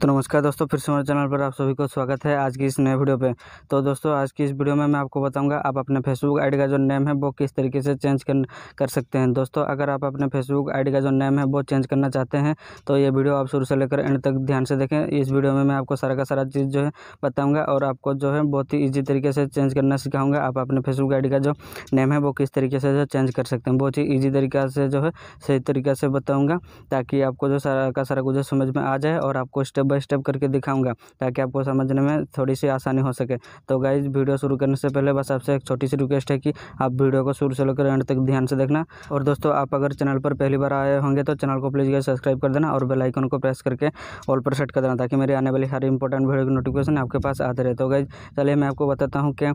तो नमस्कार दोस्तों फिर से हमारे चैनल पर आप सभी को स्वागत है आज की इस नए वीडियो पे तो दोस्तों आज की इस वीडियो में मैं आपको बताऊंगा आप अपने फेसबुक आईडी का जो नेम है वो किस तरीके से चेंज कर कर सकते हैं दोस्तों अगर आप अपने फेसबुक आईडी का जो नेम है वो चेंज करना चाहते हैं तो ये वीडियो आप शुरू से लेकर एंड तक ध्यान से देखें इस वीडियो में मैं आपको सारा का सारा चीज़ जो है बताऊँगा और आपको जो है बहुत ही ईजी तरीके से चेंज करना सिखाऊँगा आप अपने फेसबुक आई का जो नेम है वो किस तरीके से जो चेंज कर सकते हैं बहुत ही ईजी तरीका से जो है सही तरीके से बताऊँगा ताकि आपको जो सारा का सारा कुछ समझ में आ जाए और आपको स्टेप बाय स्टेप करके दिखाऊंगा ताकि आपको समझने में थोड़ी सी आसानी हो सके तो गाइज वीडियो शुरू करने से पहले बस आपसे एक छोटी सी रिक्वेस्ट है कि आप वीडियो को शुरू से लेकर एंड तक ध्यान से देखना और दोस्तों आप अगर चैनल पर पहली बार आए होंगे तो चैनल को प्लीज़ सब्सक्राइब कर देना और बेलाइकन को प्रेस करके ऑल पर सेट कर देना ताकि मेरी आने वाली हर इंपॉर्टेंट वीडियो की नोटिफिकेशन आपके पास आते रहे तो गाइज चलिए मैं आपको बताता हूँ कि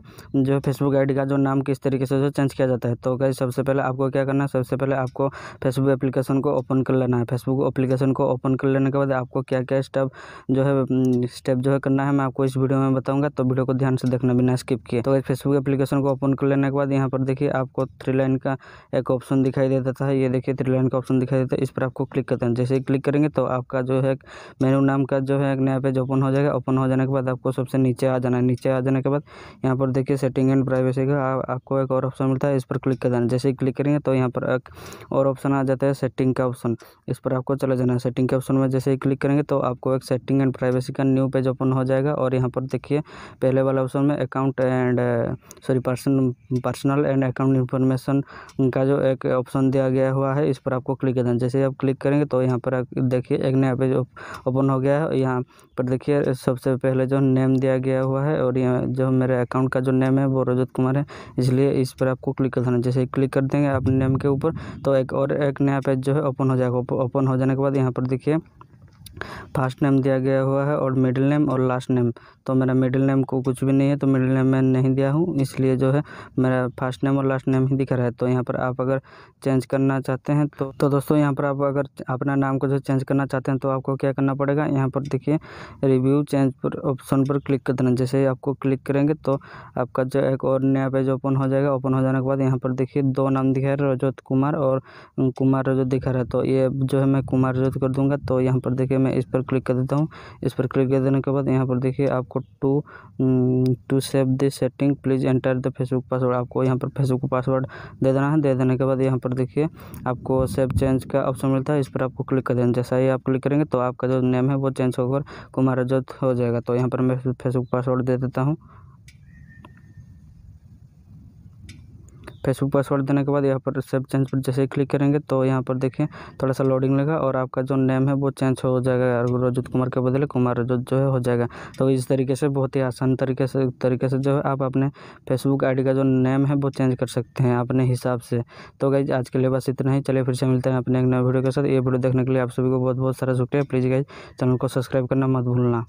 जो फेसबुक आई का जो नाम किस तरीके से जो चेंज किया जाता है तो गाइज सबसे पहले आपको क्या करना है सबसे पहले आपको फेसबुक एप्लीकेशन को ओपन कर लेना है फेसबुक एप्लीकेशन को ओपन कर लेने के बाद आपको क्या क्या स्टेप सब मतलब जो है स्टेप जो है करना है मैं आपको इस वीडियो में बताऊंगा तो वीडियो को ध्यान से देखना बिना स्किप किए तो फेसबुक एप्लीकेशन को ओपन कर लेने के बाद यहाँ पर देखिए आपको थ्री लाइन का एक ऑप्शन दिखाई देता है ये देखिए थ्री लाइन का ऑप्शन दिखाई देता है इस पर आपको क्लिक करते हैं जैसे ही क्लिक करेंगे तो आपका जो है मेनू नाम का जो है एक नया पेज ओपन हो जाएगा ओपन हो जाने के बाद आपको सबसे नीचे आ जाना है नीचे आ जाने के बाद यहाँ पर देखिए सेटिंग एंड प्राइवेसी का आपको एक और ऑप्शन मिलता है इस पर क्लिक कर देना जैसे ही क्लिक करेंगे तो यहाँ पर एक और ऑप्शन आ जाता है सेटिंग का ऑप्शन इस पर आपको चला जाना है सेटिंग के ऑप्शन में जैसे ही क्लिक करेंगे तो आपको नेटवर्क सेटिंग एंड प्राइवेसी का न्यू पेज ओपन हो जाएगा और यहाँ पर देखिए पहले वाला ऑप्शन में account and sorry person personal and account information का जो एक ऑप्शन दिया गया हुआ है इस पर आपको क्लिक करना जैसे आप क्लिक करेंगे तो यहाँ पर देखिए एक नया पेज ओपन हो गया है यहाँ पर देखिए सबसे पहले जो नेम दिया गया हुआ है और यहाँ जो मेरे अकाउंट का जो नेम है वो रजत कुमार है इसलिए इस पर आपको क्लिक कर देना जैसे क्लिक कर देंगे आप नेम के ऊपर तो एक और एक नया पेज जो है ओपन हो जाएगा ओपन हो जाने के बाद यहाँ पर देखिए फर्स्ट नेम दिया गया हुआ है और मिडिल नेम और लास्ट नेम तो मेरा मिडिल नेम को कुछ भी नहीं है तो मिडिल नेम मैं नहीं दिया हूँ इसलिए जो है मेरा फर्स्ट नेम और लास्ट नेम ही दिखा रहा है तो यहाँ पर आप अगर चेंज करना चाहते हैं तो तो दोस्तों यहाँ पर आप अगर अपना नाम को जो चेंज करना चाहते हैं तो आपको क्या करना पड़ेगा यहाँ पर देखिए रिव्यू चेंज पर ऑप्शन पर क्लिक कर देना जैसे ही आपको क्लिक करेंगे तो आपका जो एक और नया पेज ओपन हो जाएगा ओपन हो जाने के बाद यहाँ पर देखिए दो नाम दिखा रहे रजोत कुमार और कुमार रजोत दिखा रहे है तो ये जो है मैं कुमार रजोत कर दूँगा तो यहाँ पर देखिए मैं इस पर क्लिक कर देता हूँ इस पर क्लिक कर देने के बाद यहाँ पर देखिए आपको to to save the setting please enter the Facebook password आपको यहाँ पर फेसबुक पासवर्ड दे देना है दे देने के बाद यहाँ पर देखिए आपको सेव चेंज का ऑप्शन मिलता है इस पर आपको क्लिक कर देना जैसा ही आप क्लिक करेंगे तो आपका जो नेम है वो चेंज होकर कुमार जो हो जाएगा तो यहाँ पर मैं फेसबुक पासवर्ड दे देता हूँ फेसबुक पासवर्ड देने के बाद यहाँ पर सेव चेंज पर जैसे क्लिक करेंगे तो यहाँ पर देखिए थोड़ा सा लोडिंग लगा और आपका जो नेम है वो चेंज हो जाएगा रजत कुमार के बदले कुमार रजत जो है हो जाएगा तो इस तरीके से बहुत ही आसान तरीके से तरीके से जो है आप अपने फेसबुक आई का जो नेम है वो चेंज कर सकते हैं अपने हिसाब से तो गाइज आज के लिए बस इतना ही चलिए फिर से मिलते हैं अपने एक नए वीडियो के साथ ये वीडियो देखने के लिए आप सभी को बहुत बहुत सारा शुक्रिया प्लीज़ गाइज चैनल को सब्सक्राइब करना मत भूलना